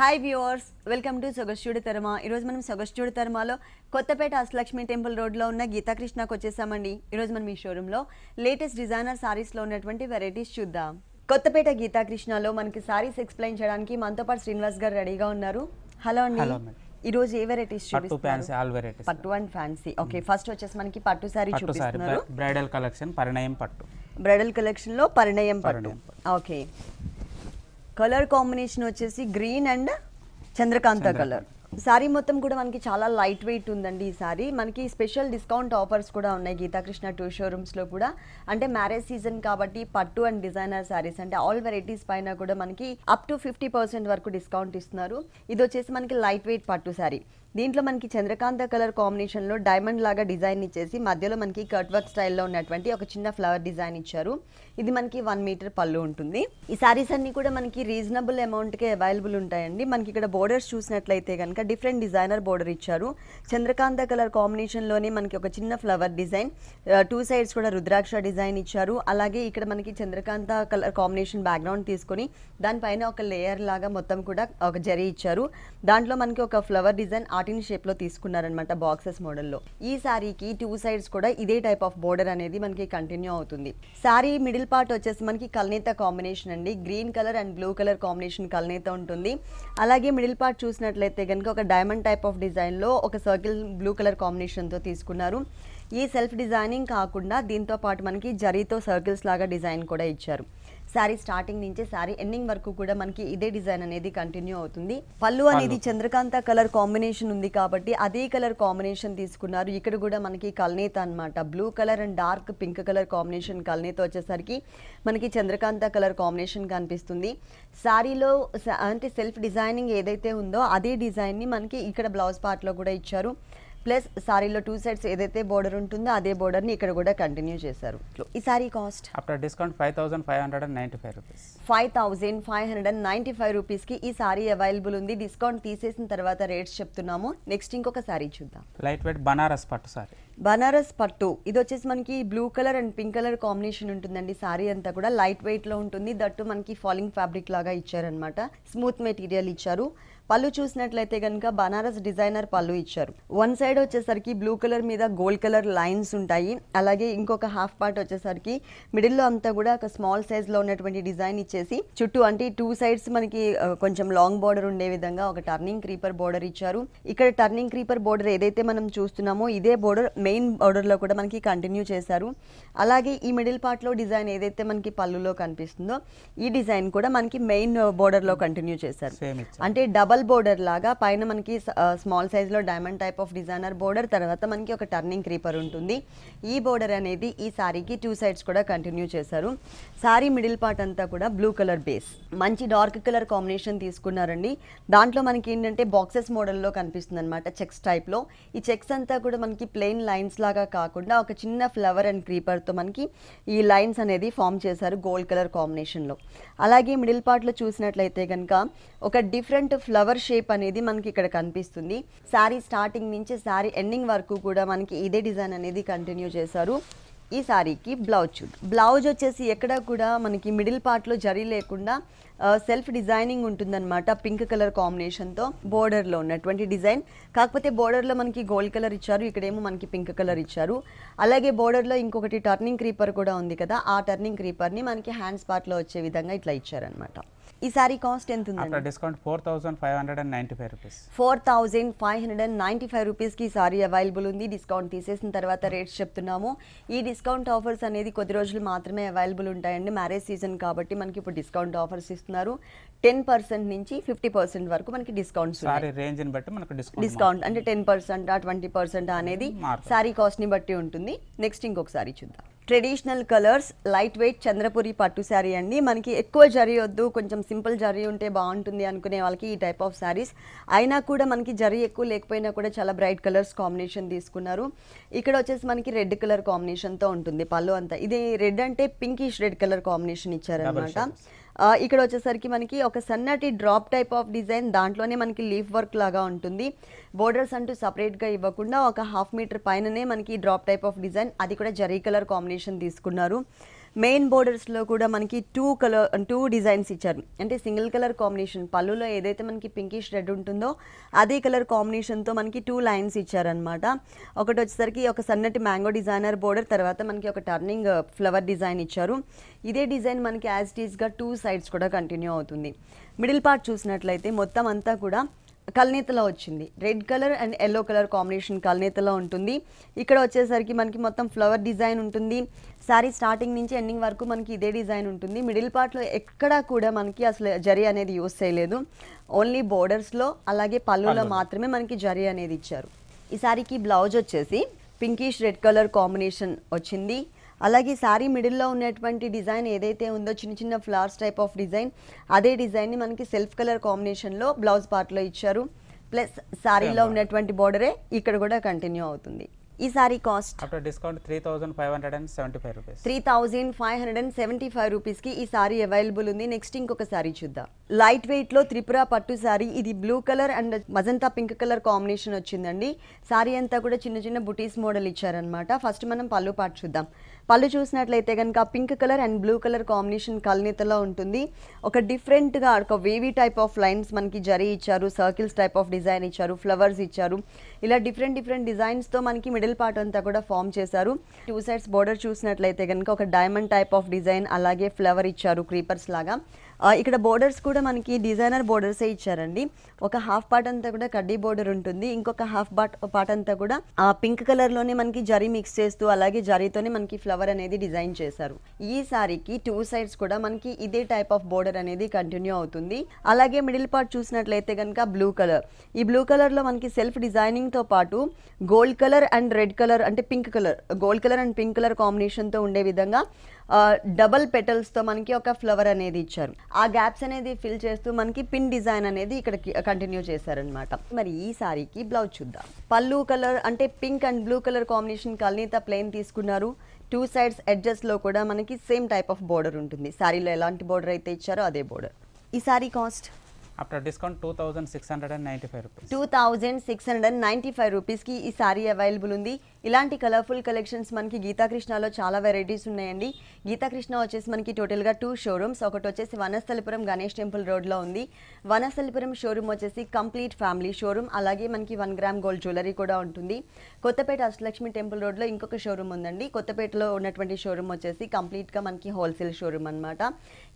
hi viewers welcome to సొగస్టూడి తర్మ ఈరోజు మనం సొగస్టూడి తర్మలో కొత్తపేట అసలక్ష్మి టెంపుల్ రోడ్లో ఉన్న గీతాకృష్ణకు వచ్చేసామండి ఈరోజు మనం ఈ షోరూంలో లేటెస్ట్ డిజైనర్ సారీస్లో ఉన్నటువంటి వెరైటీస్ చూద్దాం కొత్తపేట గీతాకృష్ణలో మనకి సారీస్ ఎక్స్ప్లెయిన్ చేయడానికి మనతో పాటు శ్రీనివాస్ గారు రెడీగా ఉన్నారు హలో అండి ఈ రోజు ఏ వెరైటీస్ పట్టు పట్టు అండ్ ఫ్యాన్సీ ఓకే ఫస్ట్ వచ్చేసి మనకి పట్టు సారీ చూపిస్తున్నారు బ్రైడల్ కలెక్షన్ పరిణయం పట్టు బ్రైడల్ కలెక్షన్ లో పరిణయం పట్టు ఓకే కలర్ కాంబినేషన్ వచ్చేసి గ్రీన్ అండ్ చంద్రకాంత కలర్ సారీ మొత్తం కూడా మనకి చాలా లైట్ వెయిట్ ఉందండి ఈ సారీ మనకి స్పెషల్ డిస్కౌంట్ ఆఫర్స్ కూడా ఉన్నాయి గీతాకృష్ణ టూ షోరూమ్స్లో కూడా అంటే మ్యారేజ్ సీజన్ కాబట్టి పట్టు అండ్ డిజైనర్ సారీస్ అంటే ఆల్ వెరైటీస్ పైన కూడా మనకి అప్ టు ఫిఫ్టీ పర్సెంట్ వరకు డిస్కౌంట్ ఇస్తున్నారు ఇది వచ్చేసి మనకి లైట్ వెయిట్ పట్టు సారీ దీంట్లో మనకి చంద్రకాంత కలర్ కాంబినేషన్ లో డైమండ్ లాగా డిజైన్ ఇచ్చేసి మధ్యలో మనకి కట్ వర్క్ స్టైల్లో ఉన్నటువంటి ఒక చిన్న ఫ్లవర్ డిజైన్ ఇచ్చారు ఇది మనకి వన్ మీటర్ పళ్ళు ఉంటుంది ఈ సారీస్ అన్ని కూడా మనకి రీజనబుల్ కి అవైలబుల్ ఉంటాయండి మనకి ఇక్కడ బోర్డర్స్ చూసినట్లయితే కనుక డిఫరెంట్ డిజైనర్ బోర్డర్ ఇచ్చారు చంద్రకాంత కలర్ కాంబినేషన్లోనే మనకి ఒక చిన్న ఫ్లవర్ డిజైన్ టూ సైడ్స్ కూడా రుద్రాక్ష డిజైన్ ఇచ్చారు అలాగే ఇక్కడ మనకి చంద్రకాంత కలర్ కాంబినేషన్ బ్యాక్గ్రౌండ్ తీసుకొని దానిపైన ఒక లేయర్ లాగా మొత్తం కూడా ఒక జరి ఇచ్చారు దాంట్లో మనకి ఒక ఫ్లవర్ డిజైన్ షేప్ లో తీసుకున్నారనమాట బాక్సెస్ మోడల్లో ఈ శారీకి టూ సైడ్స్ కూడా ఇదే టైప్ ఆఫ్ బోర్డర్ అనేది మనకి కంటిన్యూ అవుతుంది సారీ మిడిల్ పార్ట్ వచ్చేసి మనకి కలనేత కాంబినేషన్ అండి green colour and blue colour combination కలనేత ఉంటుంది అలాగే మిడిల్ పార్ట్ చూసినట్లయితే కనుక ఒక డైమండ్ టైప్ ఆఫ్ డిజైన్ లో ఒక సర్కిల్ బ్లూ కలర్ కాంబినేషన్తో తీసుకున్నారు ఈ సెల్ఫ్ డిజైనింగ్ కాకుండా దీంతో పాటు మనకి జరీతో సర్కిల్స్ లాగా డిజైన్ కూడా ఇచ్చారు శారీ స్టార్టింగ్ నుంచి శారీ ఎండింగ్ వరకు కూడా మనకి ఇదే డిజైన్ అనేది కంటిన్యూ అవుతుంది పళ్ళు అనేది చంద్రకాంత కలర్ కాంబినేషన్ ఉంది కాబట్టి అదే కలర్ కాంబినేషన్ తీసుకున్నారు ఇక్కడ కూడా మనకి కల్నేత అనమాట blue colour and dark pink colour combination కల్నేత వచ్చేసరికి మనకి చంద్రకాంత కలర్ కాంబినేషన్ కనిపిస్తుంది శారీలో అంటే సెల్ఫ్ డిజైనింగ్ ఏదైతే ఉందో అదే డిజైన్ని మనకి ఇక్కడ బ్లౌజ్ పార్ట్లో కూడా ఇచ్చారు ప్లస్ సారీలో టూ సైడ్స్ ఏదైతే బోర్డర్ ఉంటుందో అదే బోర్డర్ ని ఇక్కడ కూడా కంటిన్యూ చేశారు ఈ sari cost after discount five thousand five hundred and ninety five rupees five thousand five hundred and ninety five కి ఈ సారీ అవైలబుల్ ఉంది డిస్కౌంట్ తీసేసిన తర్వాత రేట్స్ చెప్తున్నాము నెక్స్ట్ ఇంకొక సారీ చూద్దాం లైట్ వెయిట్ బనారస్ పట్టు సారీ బనారస్ పట్టు ఇది వచ్చేసి మనకి blue colour and pink colour combination ఉంటుందండి సారీ అంతా కూడా లైట్ వెయిట్ లో ఉంటుంది దట్టు మనకి ఫాలింగ్ ఫ్యాబ్రిక్ లాగా ఇచ్చారనమాట స్మూత్ మెటీరియల్ ఇచ్చారు పళ్ళు చూసినట్లయితే కనుక బనారస్ డిజైనర్ పళ్ళు ఇచ్చారు వన్ సైడ్ వచ్చేసరికి బ్లూ కలర్ మీద గోల్డ్ కలర్ లైన్స్ ఉంటాయి అలాగే ఇంకొక హాఫ్ పార్ట్ వచ్చేసరికి మిడిల్లో అంతా కూడా ఒక స్మాల్ సైజ్లో ఉన్నటువంటి డిజైన్ ఇచ్చేసి చుట్టూ అంటే టూ సైడ్స్ మనకి కొంచెం లాంగ్ బార్డర్ ఉండే విధంగా ఒక టర్నింగ్ క్రీపర్ బోర్డర్ ఇచ్చారు ఇక్కడ టర్నింగ్ క్రీపర్ బోర్డర్ ఏదైతే మనం చూస్తున్నామో ఇదే బోర్డర్ మెయిన్ లో కూడా మనకి కంటిన్యూ చేశారు అలాగే ఈ మిడిల్ పార్ట్లో డిజైన్ ఏదైతే మనకి పళ్ళులో కనిపిస్తుందో ఈ డిజైన్ కూడా మనకి మెయిన్ లో కంటిన్యూ చేశారు అంటే డబల్ పర్ల్ బోర్డర్ లాగా పైన మనకి స్మాల్ సైజ్లో diamond type of designer border తర్వాత మనకి ఒక టర్నింగ్ క్రీపర్ ఉంటుంది ఈ బోర్డర్ అనేది ఈ శారీకి టూ సైడ్స్ కూడా కంటిన్యూ చేశారు శారీ మిడిల్ పార్ట్ అంతా కూడా బ్లూ కలర్ బేస్ మంచి డార్క్ కలర్ కాంబినేషన్ తీసుకున్నారండి దాంట్లో మనకి ఏంటంటే బాక్సెస్ మోడల్లో కనిపిస్తుంది అనమాట చెక్స్ టైప్లో ఈ చెక్స్ అంతా కూడా మనకి ప్లెయిన్ లైన్స్ లాగా కాకుండా ఒక చిన్న ఫ్లవర్ అండ్ క్రీపర్తో మనకి ఈ లైన్స్ అనేది ఫామ్ చేశారు గోల్డ్ కలర్ కాంబినేషన్లో అలాగే మిడిల్ పార్ట్లో చూసినట్లయితే కనుక ఒక డిఫరెంట్ ఫ్లవర్ ఫ్లవర్ షేప్ అనేది మనకి ఇక్కడ కనిపిస్తుంది శారీ స్టార్టింగ్ నుంచి శారీ ఎండింగ్ వరకు కూడా మనకి ఇదే డిజైన్ అనేది కంటిన్యూ చేశారు ఈ శారీకి బ్లౌజ్ చూడ్ బ్లౌజ్ వచ్చేసి ఎక్కడ కూడా మనకి మిడిల్ పార్ట్లో జరి లేకుండా సెల్ఫ్ డిజైనింగ్ ఉంటుందన్నమాట పింక్ కలర్ కాంబినేషన్తో బోర్డర్లో ఉన్నటువంటి డిజైన్ కాకపోతే బోర్డర్లో మనకి గోల్డ్ కలర్ ఇచ్చారు ఇక్కడేమో మనకి పింక్ కలర్ ఇచ్చారు అలాగే బోర్డర్లో ఇంకొకటి టర్నింగ్ క్రీపర్ కూడా ఉంది కదా ఆ టర్నింగ్ క్రీపర్ని మనకి హ్యాండ్స్ పార్ట్లో వచ్చే విధంగా ఇట్లా ఇచ్చారనమాట ఈ సారీ కాస్ట్ ఎంత ఉంది ఆఫ్టర్ డిస్కౌంట్ 4595 రూపీస్ 4595 రూపీస్ కి సారీ అవైలబుల్ ఉంది డిస్కౌంట్ తీసేసిన తర్వాత రేట్స్ చెప్తున్నాము ఈ డిస్కౌంట్ ఆఫర్స్ అనేది కొద్ది రోజులు మాత్రమే అవైలబుల్ ఉంటాయండి మ్యారేజ్ సీజన్ కాబట్టి మనకి ఇప్పుడు డిస్కౌంట్ ఆఫర్స్ ఇస్తున్నారు టెన్ పర్సెంట్ నుంచి ఫిఫ్టీ పర్సెంట్ వరకు మనకి డిస్కౌంట్స్ సారీ రేంజ్ ని బట్టి మనకు డిస్కౌంట్ అంటే టెన్ పర్సెంట్ ట్వంటీ పర్సెంట్ అనేది hmm, సారీ కాస్ట్ ని బట్టి ఉంటుంది నెక్స్ట్ ఇంకొకసారి చూద్దాం ట్రెడిషనల్ కలర్స్ లైట్ వెయిట్ చంద్రపురి పట్టు శారీ అండి మనకి ఎక్కువ జరీ వద్దు కొంచెం సింపుల్ జరీ ఉంటే బాగుంటుంది అనుకునే వాళ్ళకి ఈ టైప్ ఆఫ్ శారీస్ అయినా కూడా మనకి జరీ ఎక్కువ లేకపోయినా కూడా చాలా బ్రైట్ కలర్స్ కాంబినేషన్ తీసుకున్నారు ఇక్కడ వచ్చేసి మనకి రెడ్ కలర్ కాంబినేషన్తో ఉంటుంది పళ్ళు అంతా ఇది రెడ్ అంటే పింకిష్ రెడ్ కలర్ కాంబినేషన్ ఇచ్చారనమాట ఇక్కడ వచ్చేసరికి మనకి ఒక సన్నటి డ్రాప్ టైప్ ఆఫ్ డిజైన్ దాంట్లోనే మనకి లీఫ్ వర్క్ లాగా ఉంటుంది బోర్డర్స్ అంటూ సపరేట్గా ఇవ్వకుండా ఒక హాఫ్ మీటర్ పైననే మనకి డ్రాప్ టైప్ ఆఫ్ డిజైన్ అది కూడా జరీ కలర్ కాంబినేషన్ తీసుకున్నారు మెయిన్ బోర్డర్స్లో కూడా మనకి టూ కలర్ టూ డిజైన్స్ ఇచ్చారు అంటే సింగిల్ కలర్ కాంబినేషన్ పళ్ళులో ఏదైతే మనకి పింకిష్ రెడ్ ఉంటుందో అదే కలర్ కాంబినేషన్తో మనకి టూ లైన్స్ ఇచ్చారనమాట ఒకటి వచ్చేసరికి ఒక సన్నటి మ్యాంగో డిజైనర్ బోర్డర్ తర్వాత మనకి ఒక టర్నింగ్ ఫ్లవర్ డిజైన్ ఇచ్చారు ఇదే డిజైన్ మనకి యాజ్ టీజ్గా టూ సైడ్స్ కూడా కంటిన్యూ అవుతుంది మిడిల్ పార్ట్ చూసినట్లయితే మొత్తం అంతా కూడా కల్నేతలో వచ్చింది red colour and yellow colour combination కల్నేతలో ఉంటుంది ఇక్కడ వచ్చేసరికి మనకి మొత్తం ఫ్లవర్ డిజైన్ ఉంటుంది శారీ స్టార్టింగ్ నుంచి ఎండింగ్ వరకు మనకి ఇదే డిజైన్ ఉంటుంది మిడిల్ పార్ట్లో ఎక్కడా కూడా మనకి అసలు జరీ అనేది యూస్ చేయలేదు ఓన్లీ బోర్డర్స్లో అలాగే పళ్ళులో మాత్రమే మనకి జరి అనేది ఇచ్చారు ఈ శారీకి బ్లౌజ్ వచ్చేసి పింకిష్ రెడ్ కలర్ కాంబినేషన్ వచ్చింది అలాగే శారీ మిడిల్లో ఉన్నటువంటి డిజైన్ ఏదైతే ఉందో చిన్న చిన్న ఫ్లవర్స్ టైప్ ఆఫ్ డిజైన్ అదే డిజైన్ని మనకి సెల్ఫ్ కలర్ కాంబినేషన్లో బ్లౌజ్ పార్ట్లో ఇచ్చారు ప్లస్ శారీలో ఉన్నటువంటి బోర్డరే ఇక్కడ కూడా కంటిన్యూ అవుతుంది ఈ sari cost after discount three thousand five hundred and seventy five rupees three thousand five hundred and seventy five రూపీస్కి ఈ సారీ అవైలబుల్ ఉంది నెక్స్ట్ ఇంకొక సారీ చూద్దాం లైట్ వెయిట్లో త్రిపుర పట్టు సారీ ఇది blue colour and magenta pink colour combination వచ్చిందండి సారీ అంతా కూడా చిన్న చిన్న బుటీస్ మోడల్ ఇచ్చారనమాట ఫస్ట్ మనం పళ్ళు పాటు చూద్దాం పళ్ళు చూసినట్లయితే కనుక pink colour and blue colour combination కలనీతలో ఉంటుంది ఒక డిఫరెంట్గా ఒక వేవీ టైప్ ఆఫ్ లైన్స్ మనకి జరీ ఇచ్చారు సర్కిల్స్ టైప్ ఆఫ్ డిజైన్ ఇచ్చారు ఫ్లవర్స్ ఇచ్చారు ఇలా డిఫరెంట్ డిఫరెంట్ డిజైన్స్తో మనకి మిడిల్ మిడిల్ పార్ట్ అంతా కూడా ఫామ్ చేశారు టూ సైడ్స్ బోర్డర్ చూసినట్లయితే కనుక ఒక డైమండ్ టైప్ ఆఫ్ డిజైన్ అలాగే ఫ్లవర్ ఇచ్చారు క్రీపర్స్ లాగా ఇక్కడ బోర్డర్స్ కూడా మనకి డిజైనర్ బోర్డర్సే ఇచ్చారండి ఒక హాఫ్ పార్ట్ అంతా కూడా కడ్డీ బోర్డర్ ఉంటుంది ఇంకొక హాఫ్ పార్ట్ పార్ట్ అంతా కూడా ఆ పింక్ కలర్ లోనే మనకి జరీ మిక్స్ చేస్తూ అలాగే జరీతోనే మనకి ఫ్లవర్ అనేది డిజైన్ చేశారు ఈ సారీకి టూ సైడ్స్ కూడా మనకి ఇదే టైప్ ఆఫ్ బోర్డర్ అనేది కంటిన్యూ అవుతుంది అలాగే మిడిల్ పార్ట్ చూసినట్లయితే కనుక బ్లూ కలర్ ఈ బ్లూ కలర్ లో మనకి సెల్ఫ్ డిజైనింగ్ తో పాటు gold colour and red colour అంటే pink colour gold colour and pink colour కాంబినేషన్తో ఉండే విధంగా డబల్ పెటల్స్తో మనకి ఒక ఫ్లవర్ అనేది ఇచ్చారు ఆ గ్యాప్స్ అనేది ఫిల్ చేస్తూ మనకి పిన్ డిజైన్ అనేది ఇక్కడ కంటిన్యూ చేశారనమాట మరి ఈ సారీకి బ్లౌజ్ చూద్దాం పళ్ళు కలర్ అంటే pink and blue colour combination కలినీత ప్లేన్ తీసుకున్నారు టూ సైడ్స్ ఎడ్జెస్లో కూడా మనకి సేమ్ టైప్ ఆఫ్ బోర్డర్ ఉంటుంది సారీలో ఎలాంటి బోర్డర్ అయితే ఇచ్చారో అదే బోర్డర్ ఈ sari cost after discount two thousand six hundred and ninety five rupees two thousand six hundred and ninety five రూపీస్కి ఈ సారీ అవైలబుల్ ఉంది ఇలాంటి కలర్ఫుల్ కలెక్షన్స్ మనకి గీతాకృష్ణలో చాలా వెరైటీస్ ఉన్నాయండి గీతాకృష్ణ వచ్చేసి మనకి టోటల్గా టూ షోరూమ్స్ ఒకటి వచ్చేసి వనస్థలిపురం గణేష్ టెంపుల్ రోడ్లో ఉంది వనస్థలిపురం షోరూమ్ వచ్చేసి కంప్లీట్ ఫ్యామిలీ షోరూమ్ అలాగే మనకి వన్ గ్రామ్ గోల్డ్ జ్యువెలరీ కూడా ఉంటుంది కొత్తపేట అష్టలక్ష్మి టెంపుల్ రోడ్లో ఇంకొక షోరూమ్ ఉందండి కొత్తపేటలో ఉన్నటువంటి షోరూమ్ వచ్చేసి కంప్లీట్గా మనకి హోల్సేల్ షోరూమ్ అనమాట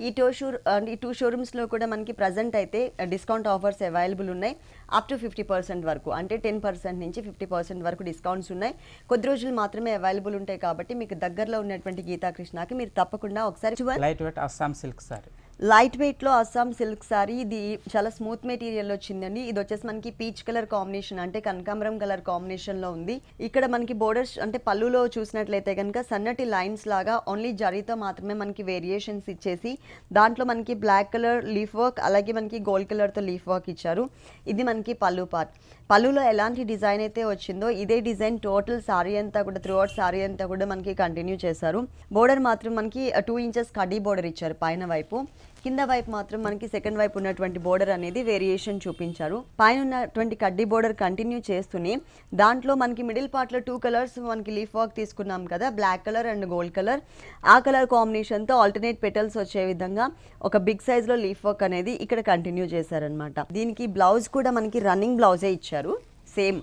ఈ టూ షూ ఈ టూ షోరూమ్స్లో కూడా మనకి ప్రజెంట్ అయితే డిస్కౌంట్ ఆఫర్స్ అవైలబుల్ ఉన్నాయి అప్ టు ఫిఫ్టీ పర్సెంట్ వరకు అంటే టెన్ పర్సెంట్ నుంచి ఫిఫ్టీ పర్సెంట్ వరకు డిస్కౌంట్స్ ఉన్నాయి కొద్ది రోజులు మాత్రమే అవైలబుల్ ఉంటాయి కాబట్టి మీకు దగ్గరలో ఉన్నటువంటి గీతాకృష్ణకి మీరు తప్పకుండా ఒకసారి light weight Assam silk sari light వెయిట్లో అస్సాం సిల్క్ సారీ ఇది చాలా స్మూత్ మెటీరియల్ వచ్చిందండి ఇది వచ్చేసి మనకి పీచ్ కలర్ కాంబినేషన్ అంటే కనకాంబరం కలర్ కాంబినేషన్లో ఉంది ఇక్కడ మనకి బోర్డర్స్ అంటే పళ్ళులో చూసినట్లయితే కనుక సన్నటి లైన్స్ లాగా ఓన్లీ జరీతో మాత్రమే మనకి వేరియేషన్స్ ఇచ్చేసి దాంట్లో మనకి బ్లాక్ కలర్ లీఫ్ వర్క్ అలాగే మనకి గోల్డ్ కలర్తో లీఫ్ వర్క్ ఇచ్చారు ఇది మనకి పళ్ళు పార్ట్ పళ్ళులో ఎలాంటి డిజైన్ అయితే వచ్చిందో ఇదే డిజైన్ టోటల్ సారీ అంతా కూడా త్రూ అవుట్ సారీ అంతా కూడా మనకి కంటిన్యూ చేశారు బోర్డర్ మాత్రం మనకి టూ ఇంచెస్ కడ్డీ బోర్డర్ ఇచ్చారు పైన వైపు కింద వైపు మాత్రం మనకి సెకండ్ వైపు ఉన్నటువంటి బోర్డర్ అనేది వేరియేషన్ చూపించారు పైన ఉన్నటువంటి కడ్డీ బోర్డర్ కంటిన్యూ చేస్తూనే దాంట్లో మనకి మిడిల్ పార్ట్లో టూ కలర్స్ మనకి లీఫ్ వర్క్ తీసుకున్నాం కదా black colour and gold colour ఆ కలర్ కాంబినేషన్తో ఆల్టర్నేట్ పెటల్స్ వచ్చే విధంగా ఒక బిగ్ సైజ్లో లీఫ్ వర్క్ అనేది ఇక్కడ కంటిన్యూ చేశారనమాట దీనికి బ్లౌజ్ కూడా మనకి రన్నింగ్ బ్లౌజే ఇచ్చారు సేమ్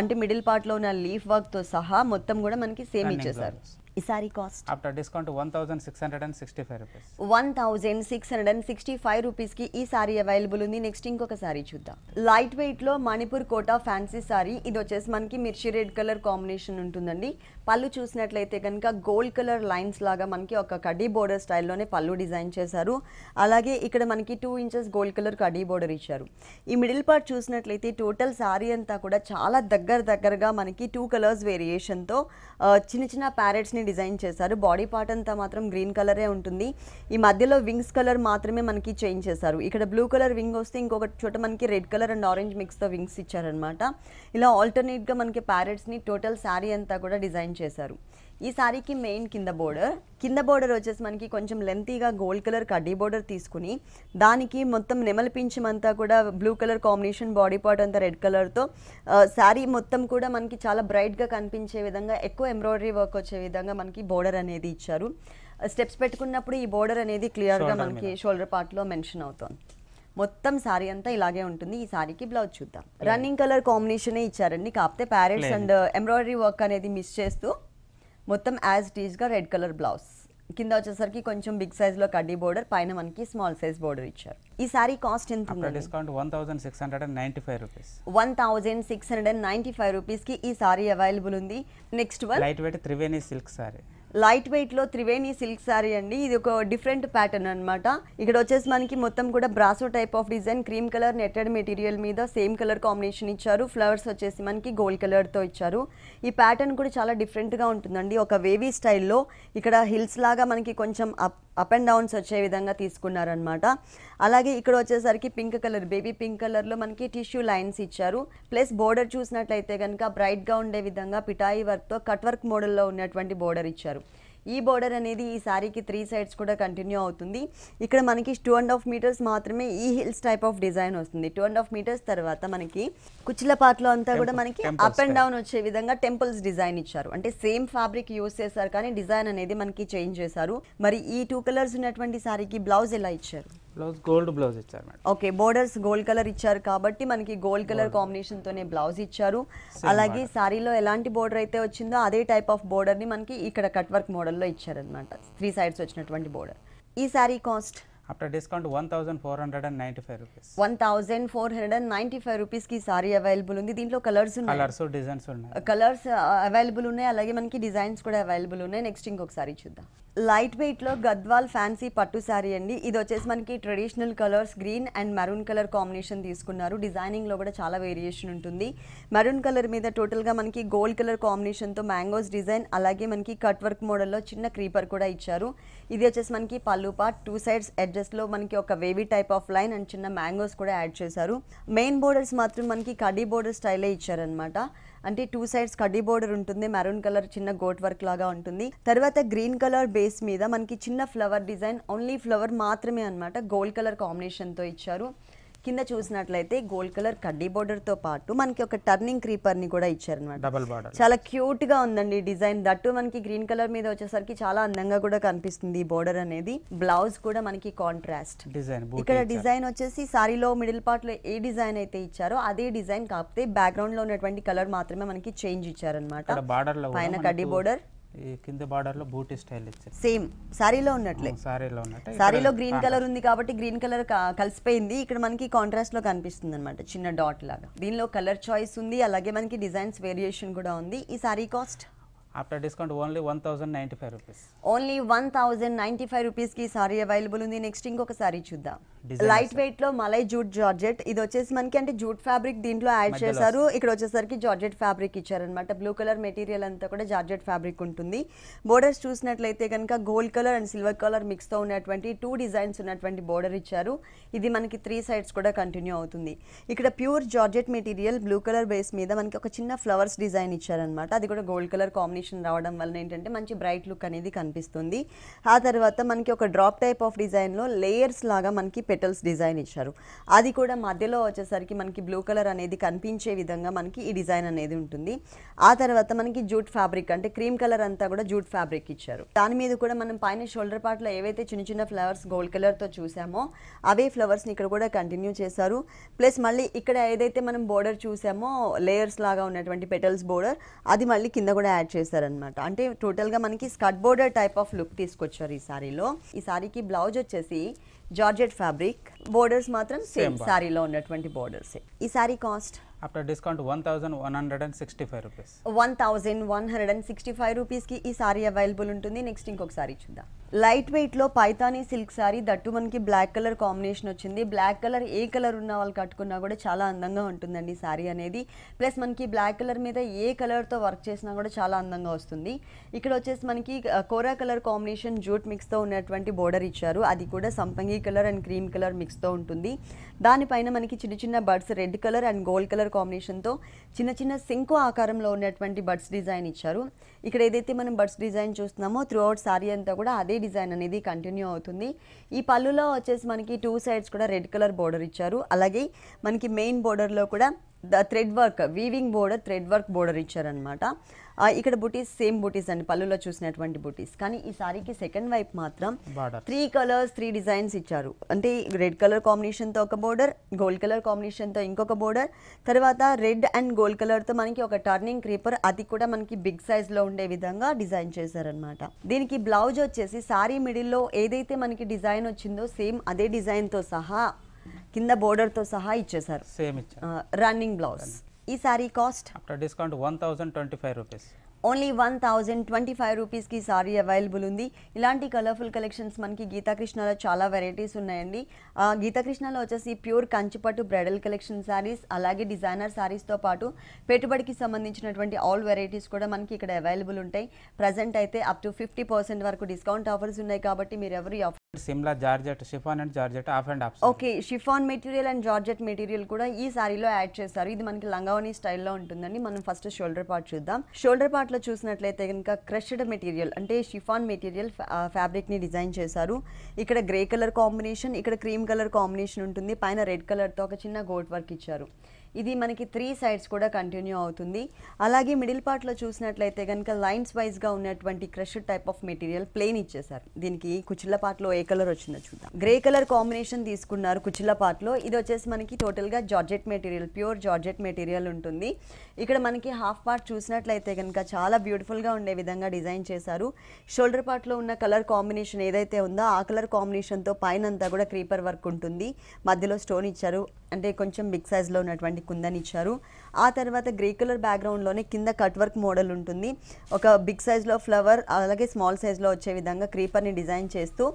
అంటే మిడిల్ పార్ట్లో ఉన్న లీఫ్ వర్క్తో సహా మొత్తం కూడా మనకి సేమ్ ఇచ్చేసారు ఈ sari cost after discount one thousand six hundred and sixty five rupees one thousand six hundred and sixty five రూపీస్కి ఈ సారీ అవైలబుల్ ఉంది నెక్స్ట్ ఇంకొక సారీ చూద్దాం లైట్ వెయిట్లో మణిపూర్ కోటా ఫ్యాన్సీ సారీ ఇది వచ్చేసి మనకి మిర్చి రెడ్ కలర్ కాంబినేషన్ ఉంటుందండి పళ్ళు చూసినట్లయితే కనుక గోల్డ్ కలర్ లైన్స్ లాగా మనకి ఒక కడీ బోర్డర్ స్టైల్లోనే పళ్ళు డిజైన్ చేశారు అలాగే ఇక్కడ మనకి టూ ఇంచెస్ గోల్డ్ కలర్ కడీ బోర్డర్ ఇచ్చారు ఈ మిడిల్ పార్ట్ చూసినట్లయితే టోటల్ శారీ అంతా కూడా చాలా దగ్గర దగ్గరగా మనకి టూ కలర్స్ వేరియేషన్తో చిన్న చిన్న ప్యారెట్స్ని డిజైన్ చేశారు బాడీ పార్ట్ అంతా మాత్రం గ్రీన్ కలరే ఉంటుంది ఈ మధ్యలో వింగ్స్ కలర్ మాత్రమే మనకి చేంజ్ చేశారు ఇక్కడ బ్లూ కలర్ వింగ్ వస్తే ఇంకొక చోట మనకి రెడ్ కలర్ అండ్ ఆరెంజ్ మిక్స్తో వింగ్స్ ఇచ్చారనమాట ఇలా ఆల్టర్నేట్గా మనకి ప్యారెట్స్ని టోటల్ శారీ అంతా కూడా డిజైన్ చేశారు ఈ సారీకి మెయిన్ కింద బోర్డర్ కింద బోర్డర్ వచ్చేసి మనకి కొంచెం లెంతీగా గోల్డ్ కలర్ కడ్డీ బోర్డర్ తీసుకుని దానికి మొత్తం నెమలి పింఛమంతా కూడా blue colour combination body part అంతా రెడ్ కలర్తో శారీ మొత్తం కూడా మనకి చాలా బ్రైట్గా కనిపించే విధంగా ఎక్కువ ఎంబ్రాయిడరీ వర్క్ వచ్చే విధంగా మనకి బోర్డర్ అనేది ఇచ్చారు స్టెప్స్ పెట్టుకున్నప్పుడు ఈ బోర్డర్ అనేది క్లియర్గా మనకి షోల్డర్ పార్ట్లో మెన్షన్ అవుతుంది మొత్తం సారీ అంతా ఇలాగే ఉంటుంది ఈ సారీకి బ్లౌజ్ చూద్దాం రన్నింగ్ కలర్ కాంబినేషన్ ఇచ్చారండి కాకపోతే ప్యారెట్స్ అండ్ ఎంబ్రాయిడరీ వర్క్ అనేది మిస్ చేస్తూ మొత్తం యాజ్ గా రెడ్ కలర్ బ్లౌజ్ కింద వచ్చేసరికి కొంచెం బిగ్ సైజ్ లో కడ్డీ బోర్డర్ పైన మనకి స్మాల్ సైజ్ బోర్డర్ ఇచ్చారు ఈ సారీ కాస్ట్ ఎంత and discount five rupees one thousand six hundred five rupees కి ఈ సారీ అవైలబుల్ ఉంది next one light weight Triveni silk sari light weight లో త్రివేణి సిల్క్ శారీ అండి ఇది ఒక డిఫరెంట్ ప్యాటర్న్ అనమాట ఇక్కడ వచ్చేసి మనకి మొత్తం కూడా బ్రాసో type of design cream colour netted material మీద సేమ్ కలర్ కాంబినేషన్ ఇచ్చారు ఫ్లవర్స్ వచ్చేసి మనకి గోల్డ్ కలర్ తో ఇచ్చారు ఈ ప్యాటర్న్ కూడా చాలా డిఫరెంట్ గా ఉంటుందండి ఒక వేవీ స్టైల్లో ఇక్కడ హిల్స్ లాగా మనకి కొంచెం అప్ అప్ అండ్ డౌన్స్ వచ్చే విధంగా తీసుకున్నారనమాట అలాగే ఇక్కడ వచ్చేసరికి పింక్ కలర్ బేబీ పింక్ కలర్లో మనకి టిష్యూ లైన్స్ ఇచ్చారు ప్లస్ బోర్డర్ చూసినట్లయితే కనుక బ్రైట్గా ఉండే విధంగా పిఠాయి వర్క్తో కట్ వర్క్ మోడల్లో ఉన్నటువంటి బోర్డర్ ఇచ్చారు ఈ బోర్డర్ అనేది ఈ శారీకి త్రీ సైడ్స్ కూడా కంటిన్యూ అవుతుంది ఇక్కడ మనకి టూ అండ్ హాఫ్ మీటర్స్ మాత్రమే ఈ హిల్స్ టైప్ ఆఫ్ డిజైన్ వస్తుంది టూ అండ్ హాఫ్ మీటర్స్ తర్వాత మనకి కుచ్చిల పాటలో అంతా కూడా మనకి అప్ అండ్ డౌన్ వచ్చే విధంగా టెంపుల్స్ డిజైన్ ఇచ్చారు అంటే సేమ్ ఫ్యాబ్రిక్ యూస్ చేశారు కానీ డిజైన్ అనేది మనకి చేంజ్ చేశారు మరి ఈ టూ కలర్స్ ఉన్నటువంటి శారీకి బ్లౌజ్ ఎలా ఇచ్చారు బ్లౌజ్ గోల్డ్ బ్లౌజ్ ఇచ్చారు madam okay borders gold colour ఇచ్చారు కాబట్టి మనకి గోల్డ్ కలర్ కాంబినేషన్ తోనే బ్లౌజ్ ఇచ్చారు అలాగే సారీలో ఎలాంటి బోర్డర్ అయితే వచ్చిందో అదే టైప్ ఆఫ్ బోర్డర్ ని మనకి ఇక్కడ కట్ వర్క్ మోడల్ ఇచ్చారు అనమాట త్రీ సైడ్స్ వచ్చినటువంటి బోర్డర్ ఈ sari cost after discount one thousand four hundred and ninety five rupees one thousand four hundred and ninety five rupees కి సారీ అవైలబుల్ ఉంది దీంట్లో కలర్స్ ఉన్నాయి కలర్స్ డిజైన్స్ ఉన్నాయి కలర్స్ uh, అవైలబుల్ uh, ఉన్నాయి అలాగే మనకి డిజైన్స్ కూడా అవైలబుల్ ఉన్నాయి నెక్స్ట్ ఇంకొకసారి చూద్దాం లైట్ వెయిట్ లో గద్వాల్ ఫ్యాన్సీ పట్టు సారీ అండి ఇది వచ్చేసి మనకి traditional colours green and maroon colour combination తీసుకున్నారు డిజైనింగ్ లో కూడా చాలా వేరియేషన్ ఉంటుంది మెరూన్ కలర్ మీద టోటల్ గా మనకి గోల్డ్ కలర్ కాంబినేషన్ తో మ్యాంగోస్ డిజైన్ అలాగే మనకి కట్ వర్క్ మోడల్లో చిన్న క్రీపర్ కూడా ఇచ్చారు ఇది వచ్చేసి మనకి పళ్ళు పార్ట్ టూ సైడ్స్ ఎడ్ లో మనకి ఒక wavy type of line and చిన్న మ్యాంగోస్ కూడా యాడ్ చేశారు మెయిన్ బోర్డర్స్ మాత్రం మనకి కడీ బోర్డర్ స్టైలే ఇచ్చారనమాట అంటే టూ సైడ్స్ కడ్డీ బోర్డర్ ఉంటుంది మెరూన్ కలర్ చిన్న గోట్ వర్క్ లాగా ఉంటుంది తర్వాత గ్రీన్ కలర్ బేస్ మీద మనకి చిన్న ఫ్లవర్ డిజైన్ ఓన్లీ ఫ్లవర్ మాత్రమే అనమాట గోల్డ్ కలర్ కాంబినేషన్తో ఇచ్చారు కింద చూసినట్లయితే గోల్డ్ కలర్ కడ్డీ బోర్డర్ తో పాటు మనకి ఒక టర్నింగ్ క్రీపర్ ని కూడా ఇచ్చారు డబల్ చాలా క్యూట్ గా ఉందండి డిజైన్ దట్టు మనకి గ్రీన్ కలర్ మీద వచ్చేసరికి చాలా అందంగా కూడా కనిపిస్తుంది ఈ బోర్డర్ అనేది బ్లౌజ్ కూడా మనకి కాంట్రాస్ట్ డిజైన్ ఇక్కడ డిజైన్ వచ్చేసి సారీలో మిడిల్ పార్ట్ లో ఏ డిజైన్ అయితే ఇచ్చారో అదే డిజైన్ కాకపోతే బ్యాక్గ్రౌండ్ లో ఉన్నటువంటి కలర్ మాత్రమే మనకి చేంజ్ ఇచ్చారనమాట పైన కడ్డీ బోర్డర్ లో గ్రీన్ కలర్ ఉంది కాబట్టి గ్రీన్ కలర్ కలిసిపోయింది ఇక్కడ మనకి కాంట్రాస్ట్ లో కనిపిస్తుంది అనమాట చిన్న డాట్ లాగా దీనిలో కలర్ చాయిస్ ఉంది అలాగే మనకి డిజైన్స్ వేరియేషన్ కూడా ఉంది ఈ sari cost after discount only one thousand ninety five rupees only one thousand ninety five రూపీస్కి సారీ అవైలబుల్ ఉంది నెక్స్ట్ ఇంకొక సారీ చూద్దాం లైట్ వెయిట్ లో మలై జూట్ జార్జెట్ ఇది వచ్చేసి మనకి అంటే జూట్ ఫ్యాబ్రిక్ దీంట్లో యాడ్ చేశారు ఇక్కడ వచ్చేసరికి జార్జెట్ ఫ్యాబ్రిక్ ఇచ్చారనమాట బ్లూ కలర్ మెటీరియల్ అంతా కూడా జార్జెట్ ఫ్యాబ్రిక్ ఉంటుంది బోర్డర్స్ చూసినట్లయితే కనుక gold colour and silver colour mix తో ఉన్నటువంటి టూ డిజైన్స్ ఉన్నటువంటి బోర్డర్ ఇచ్చారు ఇది మనకి త్రీ సైడ్స్ కూడా కంటిన్యూ అవుతుంది ఇక్కడ pure georgette material blue colour base మీద మనకి ఒక చిన్న ఫ్లవర్స్ డిజైన్ ఇచ్చారనమాట అది కూడా గోల్డ్ కలర్ కాంబినేషన్ కాంబినేషన్ రావడం వలన ఏంటంటే మంచి బ్రైట్ లుక్ అనేది కనిపిస్తుంది ఆ తర్వాత మనకి ఒక డ్రాప్ టైప్ ఆఫ్ డిజైన్లో లేయర్స్ లాగా మనకి పెటల్స్ డిజైన్ ఇచ్చారు అది కూడా మధ్యలో వచ్చేసరికి మనకి బ్లూ కలర్ అనేది కనిపించే విధంగా మనకి ఈ డిజైన్ అనేది ఉంటుంది ఆ తర్వాత మనకి జూట్ ఫ్యాబ్రిక్ అంటే క్రీమ్ కలర్ అంతా కూడా జూట్ ఫ్యాబ్రిక్ ఇచ్చారు దాని మీద కూడా మనం పైన షోల్డర్ పార్ట్లో ఏవైతే చిన్న చిన్న ఫ్లవర్స్ గోల్డ్ కలర్తో చూసామో అవే ఫ్లవర్స్ని ఇక్కడ కూడా కంటిన్యూ చేశారు ప్లస్ మళ్ళీ ఇక్కడ ఏదైతే మనం బోర్డర్ చూసామో లేయర్స్ లాగా ఉన్నటువంటి పెటల్స్ బోర్డర్ అది మళ్ళీ కింద కూడా యాడ్ చేశారు చేశారనమాట అంటే టోటల్గా మనకి స్కట్ బోర్డర్ టైప్ ఆఫ్ లుక్ తీసుకొచ్చారు ఈ సారీలో ఈ సారీకి బ్లౌజ్ వచ్చేసి జార్జెట్ ఫ్యాబ్రిక్ బోర్డర్స్ మాత్రం సేమ్ సారీలో ఉన్నటువంటి బోర్డర్స్ ఈ sari cost after discount one thousand one hundred and sixty five rupees one thousand one hundred and sixty five రూపీస్కి ఈ సారీ అవైలబుల్ ఉంటుంది నెక్స్ట్ ఇంకొక సారీ చూద్దాం లైట్ వెయిట్ లో పైతానీ సిల్క్ సారీ దట్టు మనకి బ్లాక్ కలర్ కాంబినేషన్ వచ్చింది బ్లాక్ కలర్ ఏ కలర్ ఉన్న వాళ్ళు కట్టుకున్నా కూడా చాలా అందంగా ఉంటుందండి సారీ అనేది ప్లస్ మనకి బ్లాక్ కలర్ మీద ఏ కలర్తో వర్క్ చేసినా కూడా చాలా అందంగా వస్తుంది ఇక్కడ వచ్చేసి మనకి కోరా కలర్ కాంబినేషన్ జూట్ మిక్స్తో ఉన్నటువంటి బోర్డర్ ఇచ్చారు అది కూడా సంపంగి కలర్ అండ్ క్రీమ్ కలర్ మిక్స్తో ఉంటుంది దానిపైన మనకి చిన్న చిన్న birds red colour and gold colour కాంబినేషన్తో చిన్న చిన్న సింకో ఆకారంలో ఉన్నటువంటి బడ్స్ డిజైన్ ఇచ్చారు ఇక్కడ ఏదైతే మనం బడ్స్ డిజైన్ చూస్తున్నామో త్రూ అవుట్ సారీ అంతా కూడా అదే డిజైన్ అనేది కంటిన్యూ అవుతుంది ఈ పళ్ళులో వచ్చేసి మనకి టూ సైడ్స్ కూడా రెడ్ కలర్ బోర్డర్ ఇచ్చారు అలాగే మనకి మెయిన్ బోర్డర్లో కూడా the thread work weaving border thread work border ఇచ్చారనమాట ఇక్కడ బుటీస్ సేమ్ బుటీస్ అండి పళ్ళులో చూసినటువంటి బుటీస్ కానీ ఈ సారీకి సెకండ్ వైప్ మాత్రం త్రీ కలర్స్ త్రీ డిజైన్స్ ఇచ్చారు అంటే రెడ్ కలర్ కాంబినేషన్తో ఒక బోర్డర్ గోల్డ్ కలర్ కాంబినేషన్తో ఇంకొక బోర్డర్ తర్వాత రెడ్ అండ్ గోల్డ్ కలర్తో మనకి ఒక టర్నింగ్ క్రీపర్ అది కూడా మనకి బిగ్ సైజ్లో ఉండే విధంగా డిజైన్ చేశారనమాట దీనికి బ్లౌజ్ వచ్చేసి సారీ మిడిల్లో ఏదైతే మనకి డిజైన్ వచ్చిందో సేమ్ అదే డిజైన్తో సహా కింద బోర్డర్తో సహా ఇచ్చేసారు రన్నింగ్ బ్లౌజ్ ఈ sari cost after discount one thousand twenty five rupees only one thousand twenty five రూపీస్కి సారీ అవైలబుల్ ఉంది ఇలాంటి కలర్ఫుల్ కలెక్షన్స్ మనకి గీతాకృష్ణలో చాలా వెరైటీస్ ఉన్నాయండి గీతాకృష్ణలో వచ్చేసి ప్యూర్ కంచిపట్టు బ్రైడల్ కలెక్షన్ శారీస్ అలాగే డిజైనర్ శారీస్తో పాటు పెట్టుబడికి సంబంధించినటువంటి ఆల్ వెరైటీస్ కూడా మనకి ఇక్కడ అవైలబుల్ ఉంటాయి ప్రజెంట్ అయితే అప్ టు ఫిఫ్టీ పర్సెంట్ వరకు డిస్కౌంట్ ఆఫర్స్ ఉన్నాయి కాబట్టి మీరు ఎవరు సిమ్లా georgette chiffon and georgette half and half okay chiffon material and georgette material కూడా ఈ సారీలో యాడ్ చేస్తారు ఇది మనకి లంగావని స్టైల్లో ఉంటుందండి మనం ఫస్ట్ షోల్డర్ పార్ట్ చూద్దాం షోల్డర్ పార్ట్ లో చూసినట్లయితే కనుక క్రష్డ్ మెటీరియల్ అంటే షిఫాన్ మెటీరియల్ ని డిజైన్ చేశారు ఇక్కడ గ్రే కలర్ కాంబినేషన్ ఇక్కడ క్రీమ్ కలర్ కాంబినేషన్ ఉంటుంది పైన రెడ్ కలర్ తో ఒక చిన్న గోట్ వర్క్ ఇచ్చారు ఇది మనకి త్రీ సైడ్స్ కూడా కంటిన్యూ అవుతుంది అలాగే మిడిల్ పార్ట్లో చూసినట్లయితే కనుక లైన్స్ వైజ్గా ఉన్నటువంటి crush type of material plain ఇచ్చేసారు దీనికి కుచిల్ల పార్ట్లో ఏ కలర్ వచ్చిందో చూద్దాం గ్రే కలర్ కాంబినేషన్ తీసుకున్నారు కుచిల్ల పార్ట్లో ఇది వచ్చేసి మనకి టోటల్గా georgette material pure georgette material ఉంటుంది ఇక్కడ మనకి హాఫ్ పార్ట్ చూసినట్లయితే కనుక చాలా బ్యూటిఫుల్గా ఉండే విధంగా డిజైన్ చేశారు షోల్డర్ పార్ట్లో ఉన్న కలర్ కాంబినేషన్ ఏదైతే ఉందో ఆ కలర్ కాంబినేషన్తో పైన అంతా కూడా క్రీపర్ వర్క్ ఉంటుంది మధ్యలో స్టోన్ ఇచ్చారు అంటే కొంచెం బిగ్ సైజ్లో ఉన్నటువంటి కుందని ఇచ్చారు ఆ తర్వాత గ్రే కలర్ బ్యాక్గ్రౌండ్లోనే కింద కట్ వర్క్ మోడల్ ఉంటుంది ఒక బిగ్ సైజ్లో ఫ్లవర్ అలాగే స్మాల్ సైజ్లో వచ్చే విధంగా క్రీపర్ని డిజైన్ చేస్తూ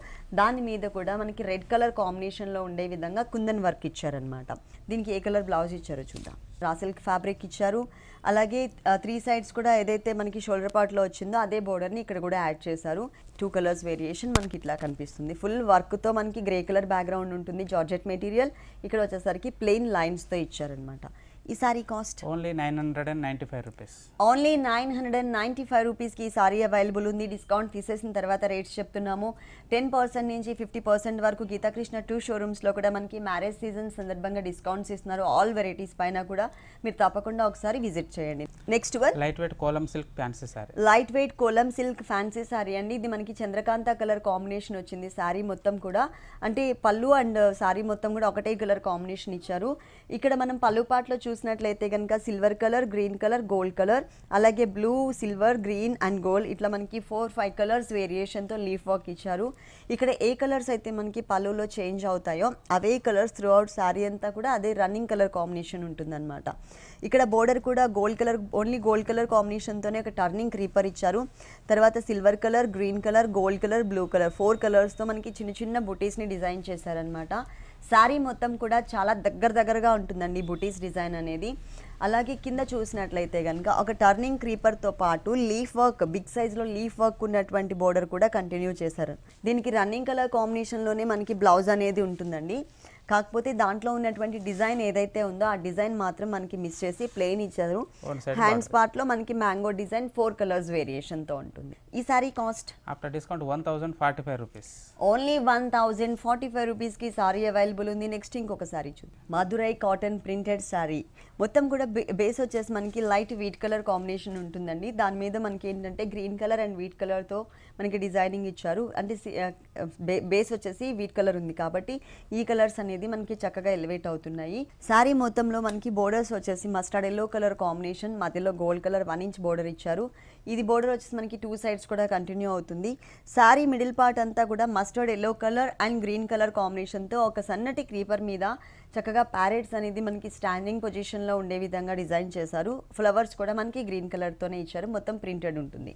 దాని మీద కూడా మనకి రెడ్ కలర్ కాంబినేషన్లో ఉండే విధంగా కుందన్ వర్క్ ఇచ్చారనమాట దీనికి ఏ కలర్ బ్లౌజ్ ఇచ్చారో చూద్దాం రాసిల్క్ ఫ్యాబ్రిక్ ఇచ్చారు అలాగే త్రీ సైడ్స్ కూడా ఏదైతే మనకి షోల్డర్ పార్ట్లో వచ్చిందో అదే బోర్డర్ని ఇక్కడ కూడా యాడ్ చేశారు టూ కలర్స్ వేరియేషన్ మనకి ఇట్లా కనిపిస్తుంది ఫుల్ వర్క్తో మనకి గ్రే కలర్ బ్యాక్గ్రౌండ్ ఉంటుంది జార్జెట్ మెటీరియల్ ఇక్కడ వచ్చేసరికి ప్లెయిన్ లైన్స్తో ఇచ్చారనమాట ఈ sari cost only nine hundred and ninety five rupees only nine hundred and ninety five రూపీస్కి ఈ సారీ అవైలబుల్ ఉంది డిస్కౌంట్ తీసేసిన తర్వాత రేట్స్ చెప్తున్నాము టెన్ పర్సెంట్ నుంచి ఫిఫ్టీ పర్సెంట్ వరకు గీతాకృష్ణ టూ షోరూమ్స్లో కూడా మనకి మ్యారేజ్ సీజన్ సందర్భంగా డిస్కౌంట్స్ ఇస్తున్నారు ఆల్ వెరైటీస్ పైన కూడా మీరు తప్పకుండా ఒకసారి విజిట్ చేయండి నెక్స్ట్ వన్ లైట్ వెయిట్ కోలం silk fancy sari light weight కోలం సిల్క్ ఫ్యాన్సీ సారీ అండి ఇది మనకి చంద్రకాంత కలర్ కాంబినేషన్ వచ్చింది సారీ మొత్తం కూడా అంటే పళ్ళు అండ్ శారీ మొత్తం కూడా ఒకటే కలర్ కాంబినేషన్ ఇచ్చారు ఇక్కడ మనం పళ్ళు పాటలో చూసి చూసినట్లయితే కనుక silver colour green colour gold colour అలాగే blue silver green and gold ఇట్లా మనకి ఫోర్ ఫైవ్ కలర్స్ వేరియేషన్తో లీఫ్ వర్క్ ఇచ్చారు ఇక్కడ ఏ కలర్స్ అయితే మనకి పలువులో చేంజ్ అవుతాయో అవే కలర్స్ త్రూ అవుట్ శారీ అంతా కూడా అదే రన్నింగ్ కలర్ కాంబినేషన్ ఉంటుందన్నమాట ఇక్కడ బోర్డర్ కూడా gold colour only gold colour కాంబినేషన్తోనే ఒక టర్నింగ్ క్రీపర్ ఇచ్చారు తర్వాత silver colour green colour gold colour blue colour four కలర్స్తో మనకి చిన్న చిన్న బుటీస్ని డిజైన్ చేశారనమాట శారీ మొత్తం కూడా చాలా దగ్గర దగ్గరగా ఉంటుందండి బుటీస్ డిజైన్ అనేది అలాగే కింద చూసినట్లయితే కనుక ఒక టర్నింగ్ క్రీపర్తో పాటు లీఫ్ వర్క్ బిగ్ సైజ్లో లీఫ్ వర్క్ ఉన్నటువంటి బోర్డర్ కూడా కంటిన్యూ చేశారు దీనికి రన్నింగ్ కలర్ కాంబినేషన్లోనే మనకి బ్లౌజ్ అనేది ఉంటుందండి కాకపోతే దాంట్లో ఉన్నటువంటి డిజైన్ ఏదైతే ఉందో ఆ డిజైన్ మాత్రం మనకి మిస్ చేసి ప్లెయిన్ ఇచ్చారు హ్యాండ్స్ పార్ట్లో మనకి మ్యాంగో డిజైన్ ఫోర్ కలర్స్ వేరియేషన్తో ఉంటుంది ఈ sari cost after discount one thousand forty five rupees only one thousand forty five రూపీస్కి సారీ అవైలబుల్ ఉంది నెక్స్ట్ ఇంకొక సారీ చూద్దాం మధురై కాటన్ ప్రింటెడ్ సారీ మొత్తం కూడా బేస్ వచ్చేసి మనకి లైట్ వీట్ కలర్ కాంబినేషన్ ఉంటుందండి దాని మీద మనకి ఏంటంటే గ్రీన్ కలర్ అండ్ వీట్ కలర్తో మనకి డిజైనింగ్ ఇచ్చారు అంటే బేస్ వచ్చేసి వీట్ కలర్ ఉంది కాబట్టి ఈ కలర్స్ అనేది మనకి చక్కగా ఎలివేట్ అవుతున్నాయి సారీ మొత్తంలో మనకి బోర్డర్స్ వచ్చేసి మస్టర్డ్ ఎల్లో కలర్ కాంబినేషన్ మధ్యలో gold colour one inch border ఇచ్చారు ఇది బోర్డర్ వచ్చేసి మనకి టూ సైడ్స్ కూడా కంటిన్యూ అవుతుంది సారీ మిడిల్ పార్ట్ అంతా కూడా mustard yellow colour and green colour కాంబినేషన్తో ఒక సన్నటి క్రీపర్ మీద చక్కగా ప్యారెట్స్ అనేది మనకి స్టాండింగ్ పొజిషన్లో ఉండే విధంగా డిజైన్ చేశారు ఫ్లవర్స్ కూడా మనకి గ్రీన్ కలర్తోనే ఇచ్చారు మొత్తం ప్రింటెడ్ ఉంటుంది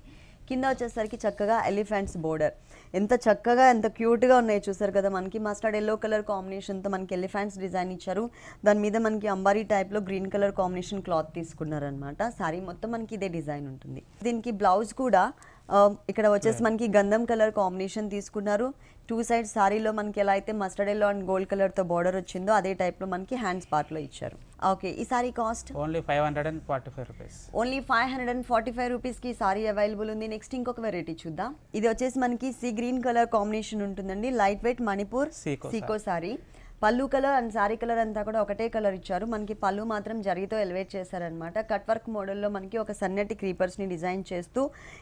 కింద వచ్చేసరికి చక్కగా ఎలిఫెంట్స్ బోర్డర్ ఎంత చక్కగా ఎంత క్యూట్గా ఉన్నాయి చూసారు కదా మనకి మస్టర్డ్ ఎల్లో కలర్ కాంబినేషన్తో మనకి ఎలిఫెంట్స్ డిజైన్ ఇచ్చారు దాని మీద మనకి అంబారీ టైప్లో గ్రీన్ కలర్ కాంబినేషన్ క్లాత్ తీసుకున్నారనమాట శారీ మొత్తం మనకి ఇదే డిజైన్ ఉంటుంది దీనికి బ్లౌజ్ కూడా ఇక్కడ వచ్చేసి మనకి గంధం కలర్ కాంబినేషన్ తీసుకున్నారు టూ సైడ్ సారీలో మనకి ఎలా అయితే మస్టర్డ్ ఎల్లో అండ్ గోల్డ్ కలర్తో బార్డర్ వచ్చిందో అదే టైప్లో మనకి హ్యాండ్స్ పార్ట్లో ఇచ్చారు ఓకే ఈ sari cost only five hundred and forty five rupees only five hundred and forty five రూపీస్కి ఈ సారీ అవైలబుల్ ఉంది నెక్స్ట్ ఇంకొక వెరైటీ చూద్దాం ఇది వచ్చేసి మనకి సీ గ్రీన్ కలర్ కాంబినేషన్ ఉంటుందండి లైట్ వెయిట్ మణిపూర్ సీకో సారీ పళ్ళు కలర్ అండ్ శారీ కలర్ అంతా కూడా ఒకటే కలర్ ఇచ్చారు మనకి పళ్ళు మాత్రం జరిగితో ఎలివేట్ చేశారనమాట కట్ వర్క్ మోడల్లో మనకి ఒక సన్నటి క్రీపర్స్ని డిజైన్ చేస్తూ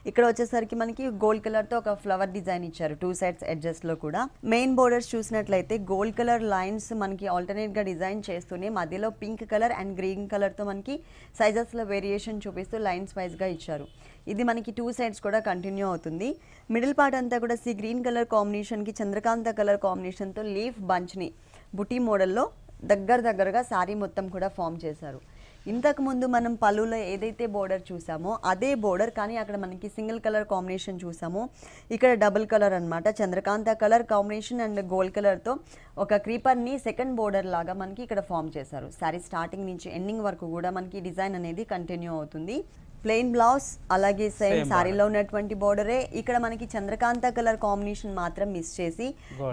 ఇక్కడ వచ్చేసరికి మనకి గోల్డ్ కలర్తో ఒక ఫ్లవర్ డిజైన్ ఇచ్చారు టూ సైడ్స్ అడ్జస్ట్లో కూడా మెయిన్ బోర్డర్స్ చూసినట్లయితే గోల్డ్ కలర్ లైన్స్ మనకి ఆల్టర్నేట్గా డిజైన్ చేస్తూనే మధ్యలో పింక్ కలర్ అండ్ గ్రీన్ కలర్తో మనకి సైజెస్లో వేరియేషన్ చూపిస్తూ లైన్స్ వైజ్గా ఇచ్చారు ఇది మనకి టూ సైడ్స్ కూడా కంటిన్యూ అవుతుంది మిడిల్ పార్ట్ అంతా కూడా సి గ్రీన్ కలర్ కాంబినేషన్కి చంద్రకాంత కలర్ కాంబినేషన్తో లీఫ్ బంచ్ని బుటీ మోడల్లో దగ్గర దగ్గరగా శారీ మొత్తం కూడా ఫామ్ చేశారు ఇంతకుముందు మనం పలువులో ఏదైతే బోర్డర్ చూసామో అదే బోర్డర్ కానీ అక్కడ మనకి సింగిల్ కలర్ కాంబినేషన్ చూసామో ఇక్కడ డబుల్ కలర్ అనమాట Chandrakanta colour combination and gold కలర్తో ఒక క్రీపర్ని సెకండ్ బోర్డర్ లాగా మనకి ఇక్కడ ఫామ్ చేశారు శారీ స్టార్టింగ్ నుంచి ఎండింగ్ వరకు కూడా మనకి డిజైన్ అనేది కంటిన్యూ అవుతుంది ప్లెయిన్ బ్లౌజ్ అలాగే సేమ్ సారీలో ఉన్నటువంటి బోర్డరే ఇక్కడ మనకి చంద్రకాంత కలర్ కాంబినేషన్ మాత్రం మిస్ చేసి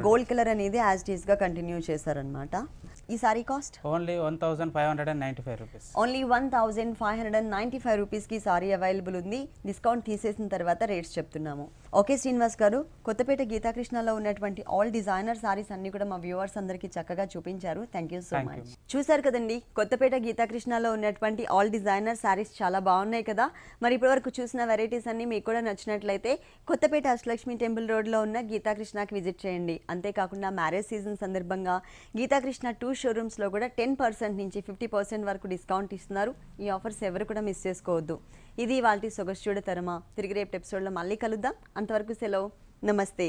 గోల్డ్ కలర్ అనేది యాజ్ డీస్ గా కంటిన్యూ చేశారనమాట ఈ sari cost only one thousand five hundred and ninety five rupees only one thousand five hundred and ninety five రూపీస్కి సారీ అవైలబుల్ ఉంది డిస్కౌంట్ తీసేసిన తర్వాత రేట్స్ చెప్తున్నాము ఓకే శ్రీనివాస్ గారు కొత్తపేట గీతాకృష్ణలో ఉన్నటువంటి ఆల్ డిజైనర్ సారీస్ అన్ని కూడా మా వ్యూవర్స్ అందరికీ చక్కగా చూపించారు థ్యాంక్ యూ సో మచ్ చూసారు కదండి కొత్తపేట గీతాకృష్ణలో ఉన్నటువంటి ఆల్ డిజైనర్ సారీస్ చాలా బాగున్నాయి కదా మరి ఇప్పటివరకు చూసిన వెరైటీస్ అన్ని మీకు కూడా నచ్చినట్లయితే కొత్తపేట అష్టలక్ష్మి టెంపుల్ రోడ్లో ఉన్న గీతాకృష్ణకి విజిట్ చేయండి అంతేకాకుండా మ్యారేజ్ సీజన్ సందర్భంగా గీతాకృష్ణ టూ షోరూమ్స్లో కూడా టెన్ పర్సెంట్ నుంచి ఫిఫ్టీ పర్సెంట్ వరకు డిస్కౌంట్ ఇస్తున్నారు ఈ ఆఫర్స్ ఎవరు కూడా మిస్ చేసుకోవద్దు ఇది వాళ్ళ సొగసుడ తరమా తిరిగి రేపు ఎపిసోడ్లో మళ్ళీ కలుద్దాం అంతవరకు సెలవు నమస్తే